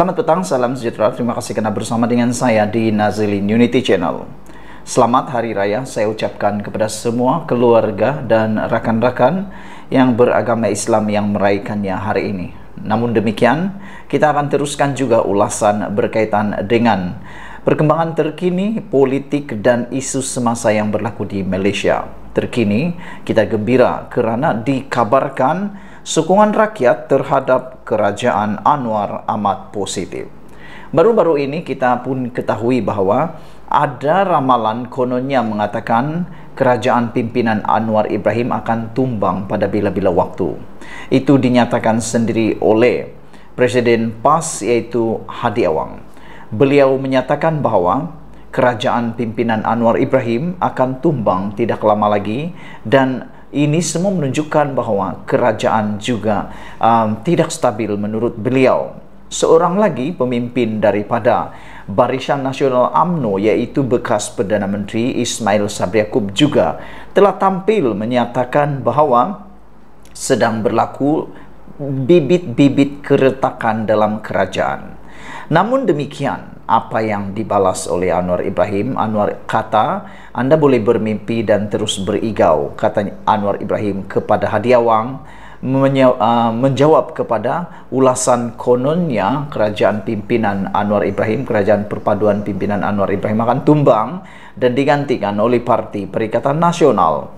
Selamat petang, salam sejahtera. Terima kasih kerana bersama dengan saya di Nazilin Unity Channel. Selamat Hari Raya saya ucapkan kepada semua keluarga dan rakan-rakan yang beragama Islam yang meraikannya hari ini. Namun demikian, kita akan teruskan juga ulasan berkaitan dengan perkembangan terkini, politik dan isu semasa yang berlaku di Malaysia. Terkini, kita gembira kerana dikabarkan sokongan rakyat terhadap kerajaan Anwar amat positif. Baru-baru ini kita pun ketahui bahawa ada ramalan kononnya mengatakan kerajaan pimpinan Anwar Ibrahim akan tumbang pada bila-bila waktu. Itu dinyatakan sendiri oleh Presiden PAS iaitu Hadi Awang. Beliau menyatakan bahawa kerajaan pimpinan Anwar Ibrahim akan tumbang tidak lama lagi dan ini semua menunjukkan bahawa kerajaan juga um, tidak stabil menurut beliau. Seorang lagi pemimpin daripada Barisan Nasional AMNO iaitu bekas Perdana Menteri Ismail Sabri Yaakob juga telah tampil menyatakan bahawa sedang berlaku bibit-bibit keretakan dalam kerajaan. Namun demikian, apa yang dibalas oleh Anwar Ibrahim. Anwar kata, anda boleh bermimpi dan terus berigau, kata Anwar Ibrahim kepada Hadiawang uh, menjawab kepada ulasan kononnya kerajaan pimpinan Anwar Ibrahim kerajaan perpaduan pimpinan Anwar Ibrahim akan tumbang dan digantikan oleh parti Perikatan Nasional.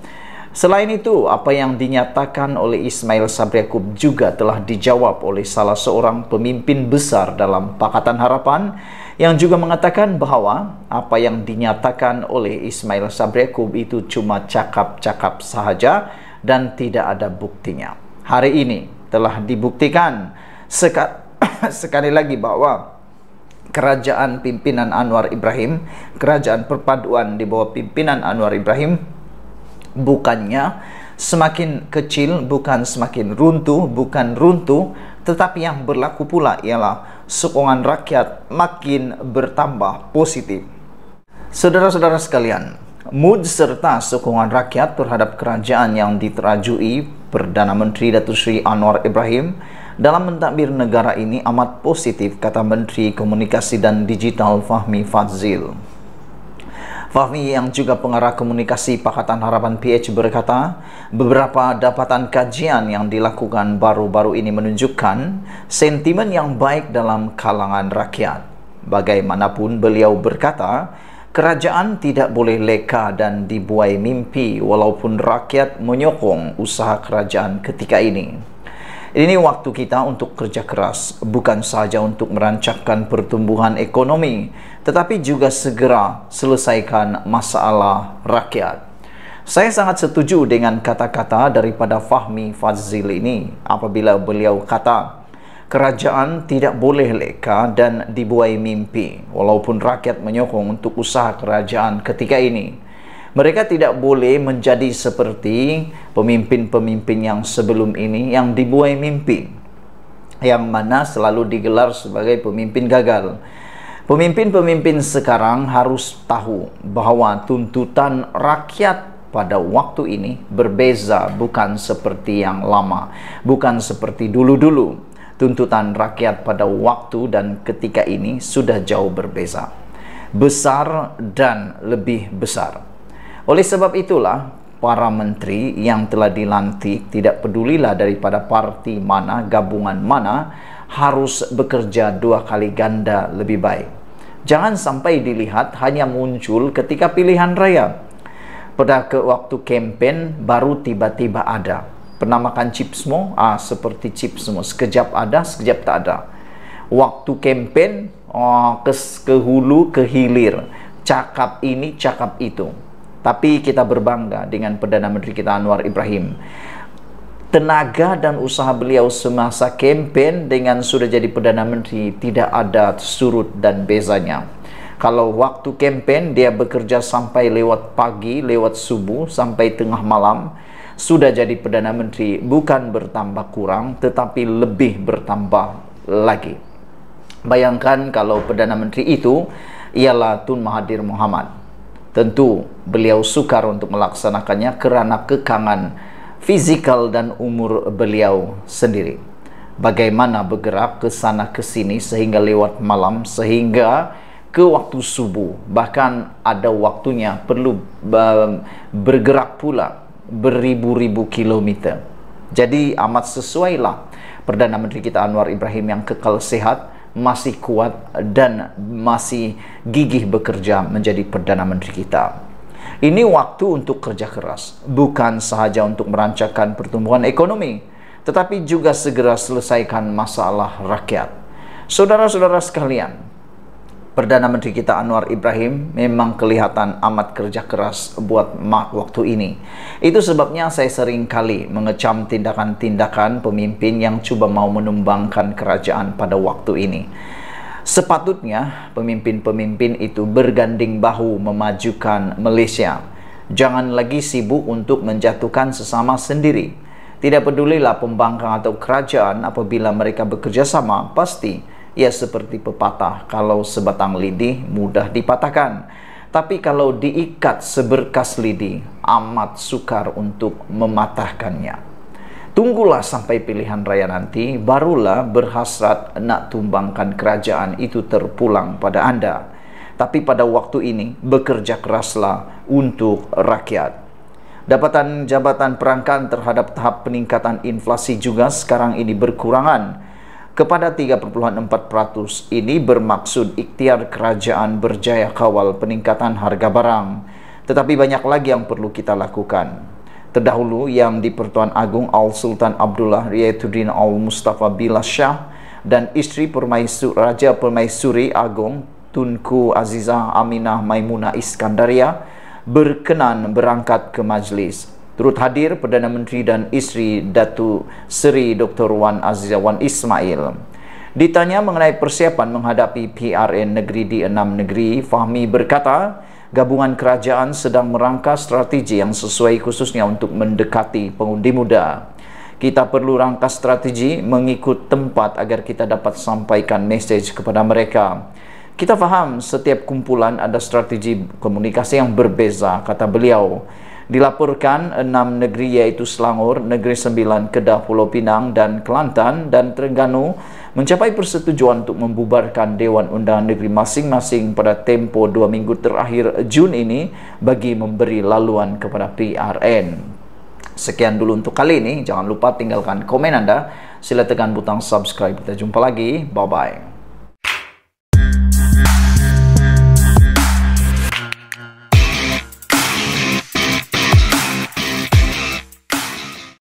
Selain itu, apa yang dinyatakan oleh Ismail Sabri Yaakob juga telah dijawab oleh salah seorang pemimpin besar dalam Pakatan Harapan yang juga mengatakan bahawa apa yang dinyatakan oleh Ismail Sabri Yaakob itu cuma cakap-cakap sahaja dan tidak ada buktinya. Hari ini telah dibuktikan seka sekali lagi bahawa kerajaan pimpinan Anwar Ibrahim, kerajaan perpaduan di bawah pimpinan Anwar Ibrahim bukannya semakin kecil, bukan semakin runtuh, bukan runtuh, tetapi yang berlaku pula ialah sokongan rakyat makin bertambah positif. Saudara-saudara sekalian, mood serta sokongan rakyat terhadap kerajaan yang diterajui Perdana Menteri Datuk Seri Anwar Ibrahim dalam mentadbir negara ini amat positif kata Menteri Komunikasi dan Digital Fahmi Fazil. Fahmi yang juga pengarah komunikasi Pakatan Harapan PH berkata, beberapa dapatan kajian yang dilakukan baru-baru ini menunjukkan sentimen yang baik dalam kalangan rakyat. Bagaimanapun beliau berkata, kerajaan tidak boleh leka dan dibuai mimpi walaupun rakyat menyokong usaha kerajaan ketika ini. Ini waktu kita untuk kerja keras, bukan sahaja untuk merancangkan pertumbuhan ekonomi, tetapi juga segera selesaikan masalah rakyat. Saya sangat setuju dengan kata-kata daripada Fahmi Fazil ini apabila beliau kata, kerajaan tidak boleh leka dan dibuai mimpi walaupun rakyat menyokong untuk usaha kerajaan ketika ini. Mereka tidak boleh menjadi seperti pemimpin-pemimpin yang sebelum ini yang dibuai mimpi, yang mana selalu digelar sebagai pemimpin gagal. Pemimpin-pemimpin sekarang harus tahu bahwa tuntutan rakyat pada waktu ini berbeza, bukan seperti yang lama, bukan seperti dulu-dulu. Tuntutan rakyat pada waktu dan ketika ini sudah jauh berbeza, besar dan lebih besar. Oleh sebab itulah, para menteri yang telah dilantik, tidak pedulilah daripada parti mana, gabungan mana, harus bekerja dua kali ganda lebih baik. Jangan sampai dilihat hanya muncul ketika pilihan raya. Pada ke waktu kampanye baru tiba-tiba ada. Pernah makan chipsmo? Ah, seperti chipsmo. Sekejap ada, sekejap tak ada. Waktu kampanye, oh, ke, ke hulu, ke hilir. Cakap ini, cakap itu tapi kita berbangga dengan Perdana Menteri kita Anwar Ibrahim tenaga dan usaha beliau semasa kempen dengan sudah jadi Perdana Menteri tidak ada surut dan bezanya kalau waktu kempen dia bekerja sampai lewat pagi, lewat subuh, sampai tengah malam sudah jadi Perdana Menteri bukan bertambah kurang tetapi lebih bertambah lagi bayangkan kalau Perdana Menteri itu ialah Tun Mahathir Mohamad tentu beliau sukar untuk melaksanakannya kerana kekangan fizikal dan umur beliau sendiri bagaimana bergerak ke sana ke sini sehingga lewat malam sehingga ke waktu subuh bahkan ada waktunya perlu eh, bergerak pula beribu-ribu kilometer jadi amat sesuailah Perdana Menteri kita Anwar Ibrahim yang kekal sehat masih kuat dan masih gigih bekerja menjadi Perdana Menteri kita. Ini waktu untuk kerja keras, bukan sahaja untuk merancangkan pertumbuhan ekonomi, tetapi juga segera selesaikan masalah rakyat. Saudara-saudara sekalian, Perdana Menteri kita Anwar Ibrahim memang kelihatan amat kerja keras buat Mark waktu ini. Itu sebabnya saya sering kali mengecam tindakan-tindakan pemimpin yang cuba mau menumbangkan kerajaan pada waktu ini. Sepatutnya pemimpin-pemimpin itu berganding bahu memajukan Malaysia. Jangan lagi sibuk untuk menjatuhkan sesama sendiri. Tidak pedulilah pembangkang atau kerajaan apabila mereka bekerjasama, pasti ya seperti pepatah, kalau sebatang lidi mudah dipatahkan. Tapi kalau diikat seberkas lidi, amat sukar untuk mematahkannya. Tunggulah sampai pilihan raya nanti, barulah berhasrat nak tumbangkan kerajaan itu terpulang pada Anda. Tapi pada waktu ini, bekerja keraslah untuk rakyat. Dapatan jabatan perangkan terhadap tahap peningkatan inflasi juga sekarang ini berkurangan kepada 3.4% ini bermaksud ikhtiar kerajaan berjaya kawal peningkatan harga barang. Tetapi banyak lagi yang perlu kita lakukan. Terdahulu yang di Pertuan Agung Al Sultan Abdullah Riyaduddin Al Mustafa Billah Shah dan isteri Permaisur, Raja Permaisuri Agung Tunku Azizah Aminah Maimunah Iskandaria berkenan berangkat ke majlis Turut hadir Perdana Menteri dan isteri Datu Seri Dr. Wan Aziza Wan Ismail. Ditanya mengenai persiapan menghadapi PRN negeri di enam negeri, Fahmi berkata, gabungan kerajaan sedang merangka strategi yang sesuai khususnya untuk mendekati pengundi muda. Kita perlu rangka strategi mengikut tempat agar kita dapat sampaikan mesej kepada mereka. Kita faham setiap kumpulan ada strategi komunikasi yang berbeza, kata beliau. Dilaporkan enam negeri iaitu Selangor, Negeri Sembilan, Kedah, Pulau Pinang dan Kelantan dan Terengganu mencapai persetujuan untuk membubarkan Dewan Undangan Negeri masing-masing pada tempo dua minggu terakhir Jun ini bagi memberi laluan kepada PRN. Sekian dulu untuk kali ini. Jangan lupa tinggalkan komen anda. Sila tekan butang subscribe. Kita jumpa lagi. Bye-bye.